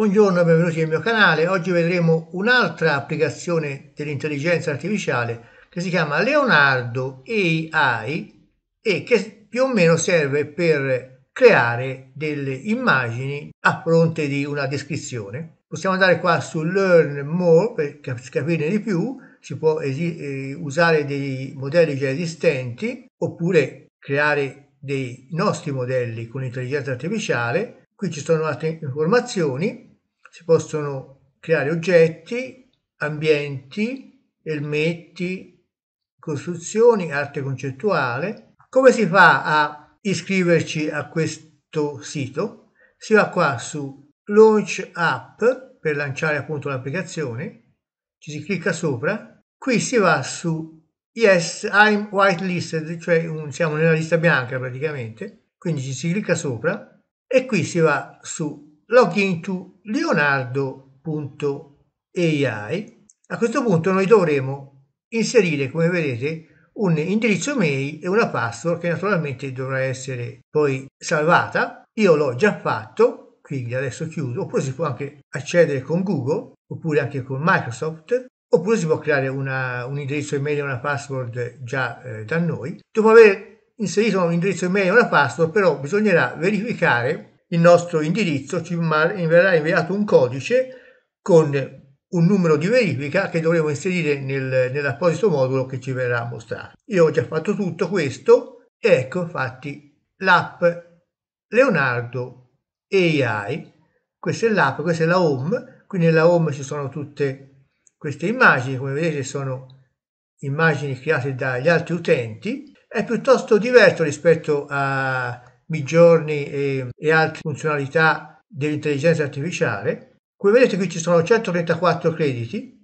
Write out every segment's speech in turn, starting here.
Buongiorno e benvenuti nel mio canale. Oggi vedremo un'altra applicazione dell'intelligenza artificiale che si chiama Leonardo AI e che più o meno serve per creare delle immagini a fronte di una descrizione. Possiamo andare qua su Learn More per capirne di più, si può eh, usare dei modelli già esistenti oppure creare dei nostri modelli con l'intelligenza artificiale. Qui ci sono altre informazioni si possono creare oggetti, ambienti, elmetti, costruzioni, arte concettuale. Come si fa a iscriverci a questo sito? Si va qua su Launch App per lanciare appunto l'applicazione, ci si clicca sopra, qui si va su Yes, I'm whitelisted, cioè un, siamo nella lista bianca praticamente, quindi ci si clicca sopra e qui si va su login to leonardo.ai a questo punto noi dovremo inserire come vedete un indirizzo mail e una password che naturalmente dovrà essere poi salvata io l'ho già fatto quindi adesso chiudo oppure si può anche accedere con Google oppure anche con Microsoft oppure si può creare una, un indirizzo email e una password già eh, da noi dopo aver inserito un indirizzo email e una password però bisognerà verificare il nostro indirizzo ci verrà inviato un codice con un numero di verifica che dovremo inserire nel, nell'apposito modulo che ci verrà mostrato. Io ho già fatto tutto questo e ecco infatti l'app Leonardo AI, questa è l'app, questa è la home, qui nella home ci sono tutte queste immagini, come vedete sono immagini create dagli altri utenti, è piuttosto diverso rispetto a, Midjourney e, e altre funzionalità dell'intelligenza artificiale. Come vedete qui ci sono 134 crediti,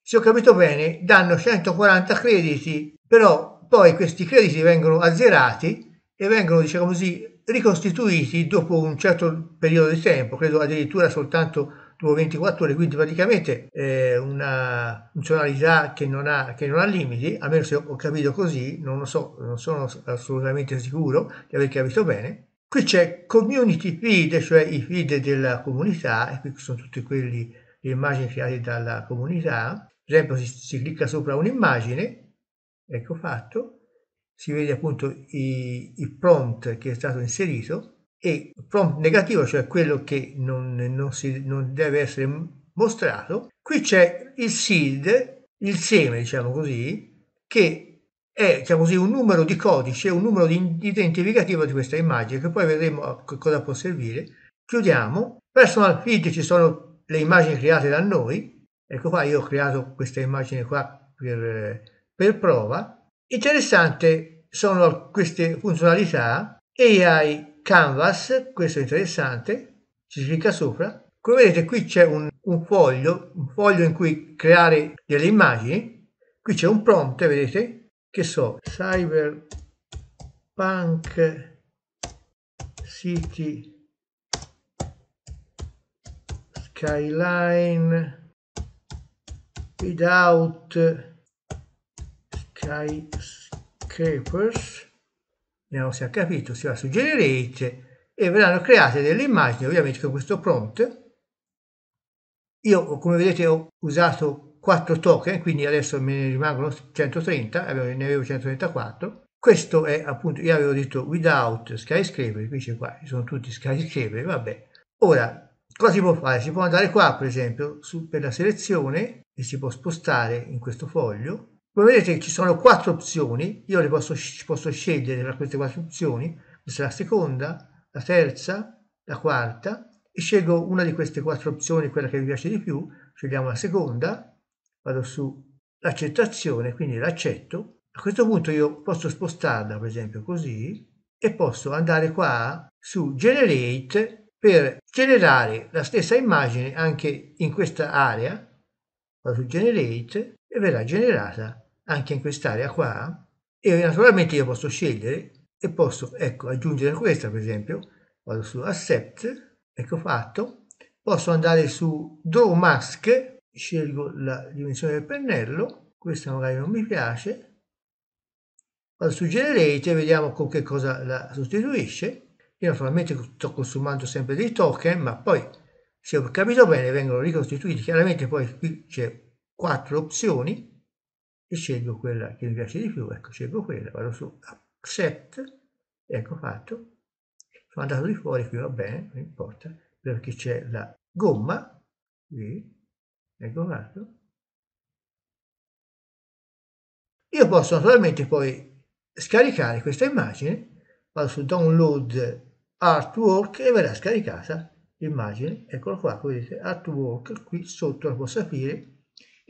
se ho capito bene danno 140 crediti, però poi questi crediti vengono azzerati e vengono, diciamo così, ricostituiti dopo un certo periodo di tempo, credo addirittura soltanto dopo 24 ore, quindi praticamente è eh, una funzionalità che non, ha, che non ha limiti, a meno se ho capito così, non lo so, non sono assolutamente sicuro di aver capito bene. Qui c'è community feed, cioè i feed della comunità, e qui sono tutte quelle le immagini create dalla comunità. Per esempio si, si clicca sopra un'immagine, ecco fatto, si vede appunto il prompt che è stato inserito, e prompt negativo, cioè quello che non, non, si, non deve essere mostrato, qui c'è il seed, il seme, diciamo così, che è diciamo così, un numero di codice, un numero di identificativo di questa immagine, che poi vedremo a cosa può servire. Chiudiamo. Personal feed ci sono le immagini create da noi. Ecco qua, io ho creato questa immagine qua per, per prova. Interessante sono queste funzionalità AI canvas, questo è interessante, ci si clicca sopra. Come vedete qui c'è un, un foglio, un foglio in cui creare delle immagini. Qui c'è un prompt, vedete, che so, cyberpunk city skyline without skyscrapers e non si è capito, si va su Generate e eh, verranno create delle immagini ovviamente con questo prompt. Io come vedete ho usato 4 token, quindi adesso me ne rimangono 130, eh, ne avevo 134. Questo è appunto, io avevo detto without skyscraper, invece qua sono tutti skyscraper, vabbè. Ora, cosa si può fare? Si può andare qua per esempio su, per la selezione e si può spostare in questo foglio come vedete ci sono quattro opzioni, io le posso, posso scegliere tra queste quattro opzioni, questa è la seconda, la terza, la quarta, e scelgo una di queste quattro opzioni, quella che mi piace di più, scegliamo la seconda, vado su l'accettazione, quindi l'accetto. A questo punto io posso spostarla, per esempio, così, e posso andare qua su Generate per generare la stessa immagine anche in questa area. Vado su Generate e verrà generata anche in quest'area qua e naturalmente io posso scegliere e posso ecco aggiungere questa per esempio vado su accept ecco fatto posso andare su draw mask scelgo la dimensione del pennello questa magari non mi piace vado su generate vediamo con che cosa la sostituisce io naturalmente sto consumando sempre dei token ma poi se ho capito bene vengono ricostituiti chiaramente poi qui c'è quattro opzioni e scelgo quella che mi piace di più, ecco scelgo quella, vado su set, ecco fatto, sono andato di fuori, qui va bene, non importa, perché c'è la gomma, qui, ecco fatto. Io posso naturalmente poi scaricare questa immagine, vado su download artwork e verrà scaricata l'immagine, eccolo qua, vedete, artwork, qui sotto la posso aprire,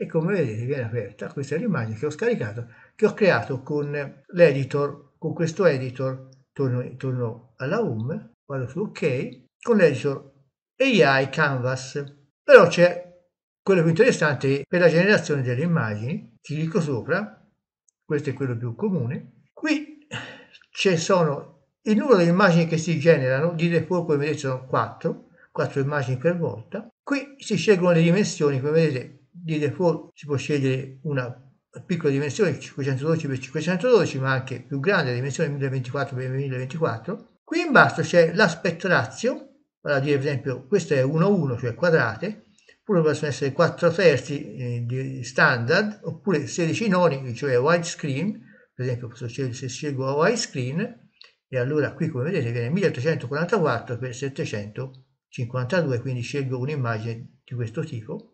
e come vedete viene aperta questa è l'immagine che ho scaricato che ho creato con l'editor con questo editor torno, torno alla home vado su ok con l'editor AI canvas però c'è quello più interessante per la generazione delle immagini clicco sopra questo è quello più comune qui ci sono il numero di immagini che si generano di default come vedete sono 4 4 immagini per volta qui si scelgono le dimensioni come vedete di default si può scegliere una piccola dimensione 512x512 ma anche più grande dimensione 1024x1024 qui in basso c'è l'aspect ratio vale a dire per esempio questo è 1,1 cioè quadrate oppure possono essere 4 terzi eh, di standard oppure 16 noni cioè widescreen per esempio se scelgo widescreen e allora qui come vedete viene 1844 x 752 quindi scelgo un'immagine di questo tipo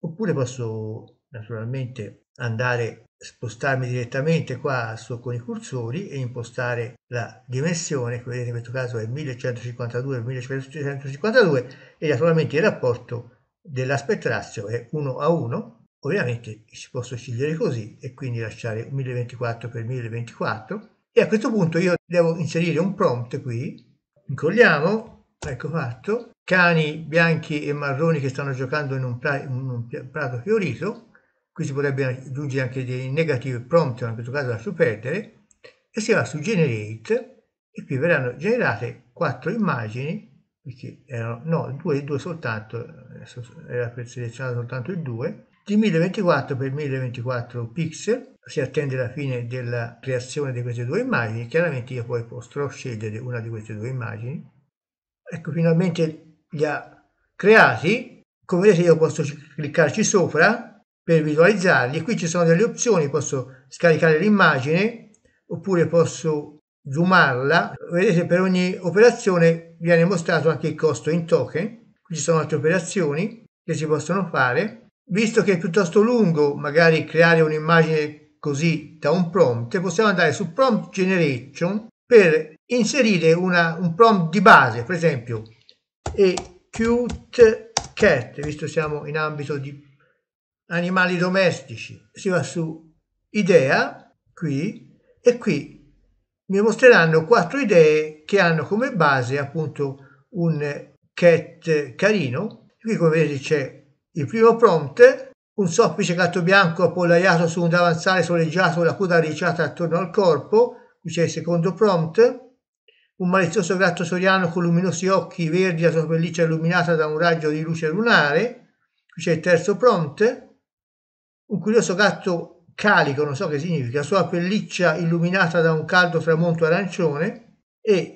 oppure posso naturalmente andare spostarmi direttamente qua su con i cursori e impostare la dimensione che vedete in questo caso è 1152 1152 e naturalmente il rapporto della spettrazione è 1 a 1 ovviamente ci posso scegliere così e quindi lasciare 1024 per 1024 e a questo punto io devo inserire un prompt qui incolliamo ecco fatto cani bianchi e marroni che stanno giocando in un, pra- in un prato fiorito, qui si potrebbe aggiungere anche dei negative prompt, ma in questo caso da superperdere, e si va su generate e qui verranno generate quattro immagini, perché erano, no, due e due soltanto, eh, era per selezionare soltanto il 2, di 1024 x 1024 pixel, si attende la fine della creazione di queste due immagini, chiaramente io poi potrò scegliere una di queste due immagini. Ecco, finalmente li ha creati. Come vedete io posso cliccarci sopra per visualizzarli. Qui ci sono delle opzioni, posso scaricare l'immagine oppure posso zoomarla. Vedete per ogni operazione viene mostrato anche il costo in token. Qui ci sono altre operazioni che si possono fare. Visto che è piuttosto lungo magari creare un'immagine così da un prompt, possiamo andare su Prompt Generation per inserire una, un prompt di base, per esempio e cute cat, visto che siamo in ambito di animali domestici, si va su idea, qui, e qui mi mostreranno quattro idee che hanno come base appunto un cat carino. Qui come vedete c'è il primo prompt, un soffice gatto bianco appollaiato su un davanzale soleggiato con la coda arricciata attorno al corpo, qui c'è il secondo prompt, un malizioso gatto soriano con luminosi occhi verdi, la sua pelliccia illuminata da un raggio di luce lunare, qui c'è il terzo prompt, un curioso gatto calico, non so che significa, la sua pelliccia illuminata da un caldo tramonto arancione e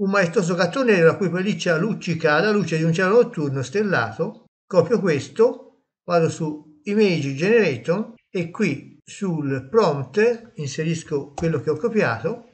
un maestoso gatto nero la cui pelliccia luccica alla luce di un cielo notturno stellato, copio questo, vado su Image Generator e qui sul prompt inserisco quello che ho copiato,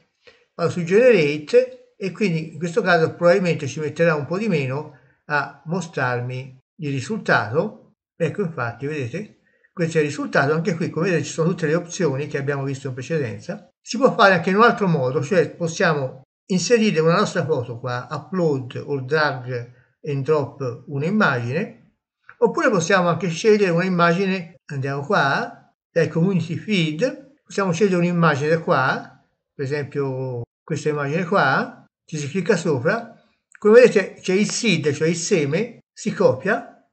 vado su Generate e quindi in questo caso probabilmente ci metterà un po' di meno a mostrarmi il risultato. Ecco infatti, vedete, questo è il risultato. Anche qui, come vedete, ci sono tutte le opzioni che abbiamo visto in precedenza. Si può fare anche in un altro modo, cioè possiamo inserire una nostra foto qua, upload o drag and drop un'immagine, oppure possiamo anche scegliere un'immagine, andiamo qua, dai community feed, possiamo scegliere un'immagine qua, per esempio questa immagine qua, ci si clicca sopra, come vedete c'è il seed, cioè il seme, si copia,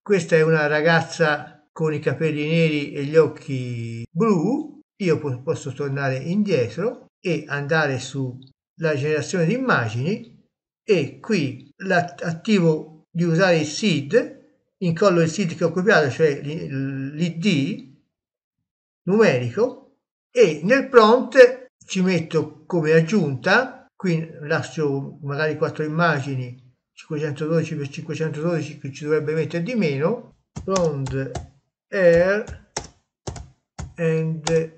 questa è una ragazza con i capelli neri e gli occhi blu, io posso tornare indietro e andare sulla generazione di immagini e qui attivo di usare il seed, incollo il seed che ho copiato, cioè l'id numerico, e nel prompt ci metto come aggiunta qui lascio magari quattro immagini 512 per 512 che ci dovrebbe mettere di meno round air and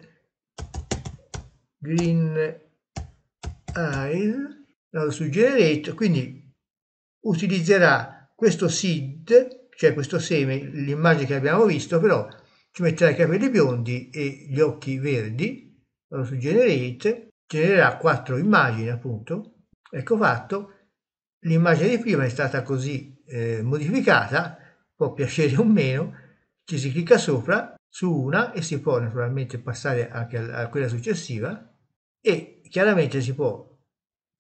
green aisle vado su generate quindi utilizzerà questo seed cioè questo seme l'immagine che abbiamo visto però ci metterà i capelli biondi e gli occhi verdi vado su generate che era quattro immagini appunto, ecco fatto, l'immagine di prima è stata così eh, modificata, può piacere o meno, ci si clicca sopra su una e si può naturalmente passare anche a, quella successiva e chiaramente si può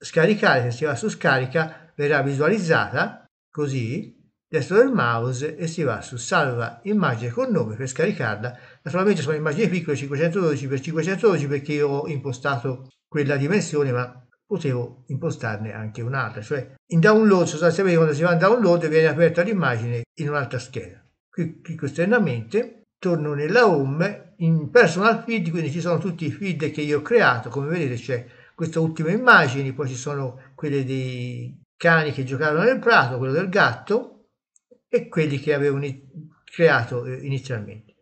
scaricare, se si va su scarica verrà visualizzata così destro del mouse e si va su salva immagine con nome per scaricarla naturalmente sono immagini piccole 512 x 512 perché io ho impostato quella dimensione, ma potevo impostarne anche un'altra, cioè in download sostanzialmente quando si va in download viene aperta l'immagine in un'altra scheda. Qui, clicco esternamente, torno nella home, in personal feed, quindi ci sono tutti i feed che io ho creato, come vedete c'è questa ultima immagine, poi ci sono quelle dei cani che giocavano nel prato, quello del gatto e quelli che avevo creato eh, inizialmente.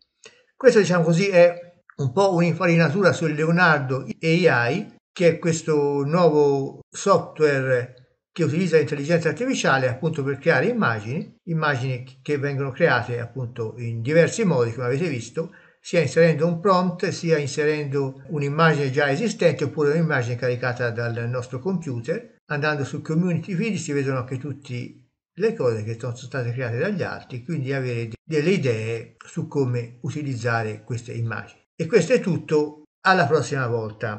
Questo diciamo così è un po' un'infarinatura sul Leonardo AI che è questo nuovo software che utilizza l'intelligenza artificiale appunto per creare immagini, immagini che vengono create appunto in diversi modi, come avete visto, sia inserendo un prompt, sia inserendo un'immagine già esistente oppure un'immagine caricata dal nostro computer. Andando su community video si vedono anche tutte le cose che sono state create dagli altri, quindi avere delle idee su come utilizzare queste immagini. E questo è tutto, alla prossima volta.